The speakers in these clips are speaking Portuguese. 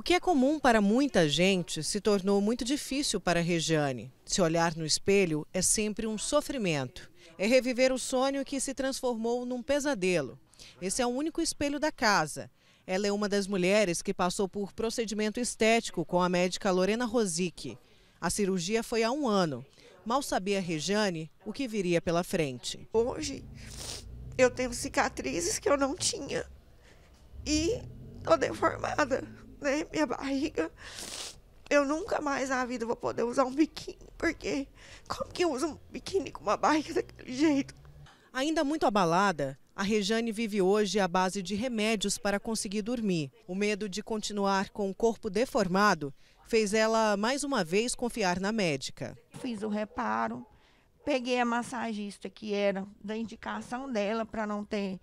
O que é comum para muita gente se tornou muito difícil para Regiane. Se olhar no espelho é sempre um sofrimento. É reviver o sonho que se transformou num pesadelo. Esse é o único espelho da casa. Ela é uma das mulheres que passou por procedimento estético com a médica Lorena Rosic. A cirurgia foi há um ano. Mal sabia Regiane o que viria pela frente. Hoje eu tenho cicatrizes que eu não tinha e estou deformada né, minha barriga. Eu nunca mais na vida vou poder usar um biquíni, porque como que eu uso um biquíni com uma barriga daquele jeito? Ainda muito abalada, a Rejane vive hoje à base de remédios para conseguir dormir. O medo de continuar com o corpo deformado fez ela mais uma vez confiar na médica. Fiz o reparo, peguei a massagista que era da indicação dela para não ter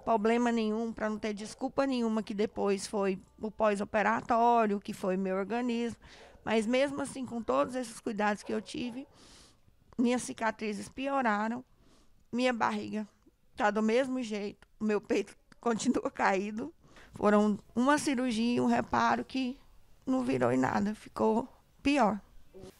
problema nenhum, para não ter desculpa nenhuma que depois foi o pós-operatório, que foi meu organismo. Mas mesmo assim, com todos esses cuidados que eu tive, minhas cicatrizes pioraram, minha barriga está do mesmo jeito, o meu peito continua caído. Foram uma cirurgia e um reparo que não virou em nada, ficou pior.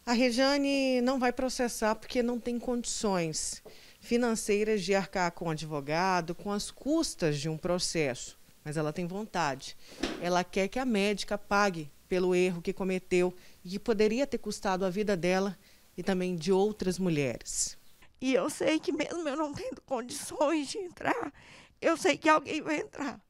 A Rejane não vai processar porque não tem condições financeiras de arcar com o advogado, com as custas de um processo, mas ela tem vontade. Ela quer que a médica pague pelo erro que cometeu e que poderia ter custado a vida dela e também de outras mulheres. E eu sei que mesmo eu não tendo condições de entrar, eu sei que alguém vai entrar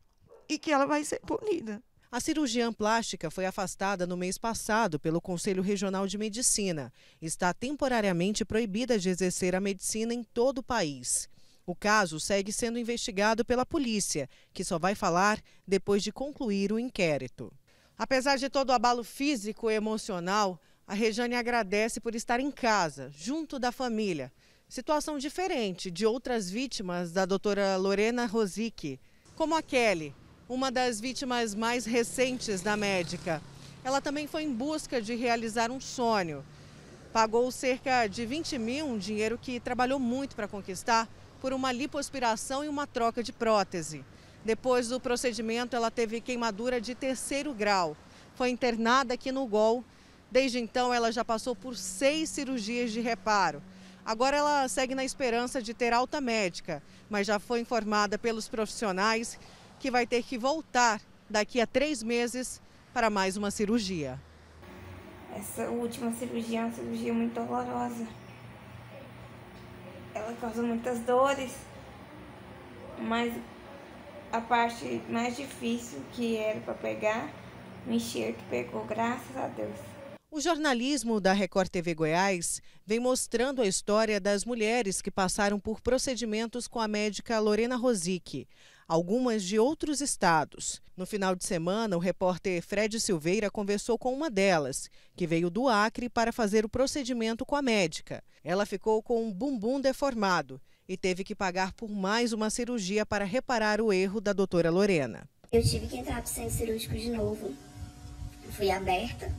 e que ela vai ser punida. A cirurgiã plástica foi afastada no mês passado pelo Conselho Regional de Medicina. Está temporariamente proibida de exercer a medicina em todo o país. O caso segue sendo investigado pela polícia, que só vai falar depois de concluir o inquérito. Apesar de todo o abalo físico e emocional, a Rejane agradece por estar em casa, junto da família. Situação diferente de outras vítimas da doutora Lorena Rosic, como a Kelly, uma das vítimas mais recentes da médica. Ela também foi em busca de realizar um sonho. Pagou cerca de 20 mil, um dinheiro que trabalhou muito para conquistar, por uma lipoaspiração e uma troca de prótese. Depois do procedimento, ela teve queimadura de terceiro grau. Foi internada aqui no Gol. Desde então, ela já passou por seis cirurgias de reparo. Agora ela segue na esperança de ter alta médica, mas já foi informada pelos profissionais que vai ter que voltar daqui a três meses para mais uma cirurgia. Essa última cirurgia é uma cirurgia muito dolorosa. Ela causa muitas dores, mas a parte mais difícil que era para pegar, o enxerto pegou, graças a Deus. O jornalismo da Record TV Goiás vem mostrando a história das mulheres que passaram por procedimentos com a médica Lorena Rosic algumas de outros estados. No final de semana, o repórter Fred Silveira conversou com uma delas, que veio do Acre para fazer o procedimento com a médica. Ela ficou com um bumbum deformado e teve que pagar por mais uma cirurgia para reparar o erro da doutora Lorena. Eu tive que entrar para o centro cirúrgico de novo. Fui aberta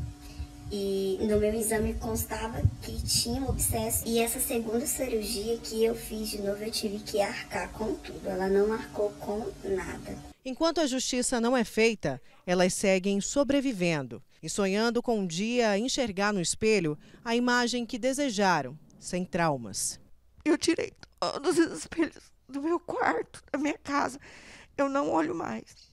e no meu exame constava que tinha um abscesso e essa segunda cirurgia que eu fiz de novo eu tive que arcar com tudo, ela não arcou com nada. Enquanto a justiça não é feita, elas seguem sobrevivendo e sonhando com um dia enxergar no espelho a imagem que desejaram, sem traumas. Eu tirei todos os espelhos do meu quarto, da minha casa. Eu não olho mais.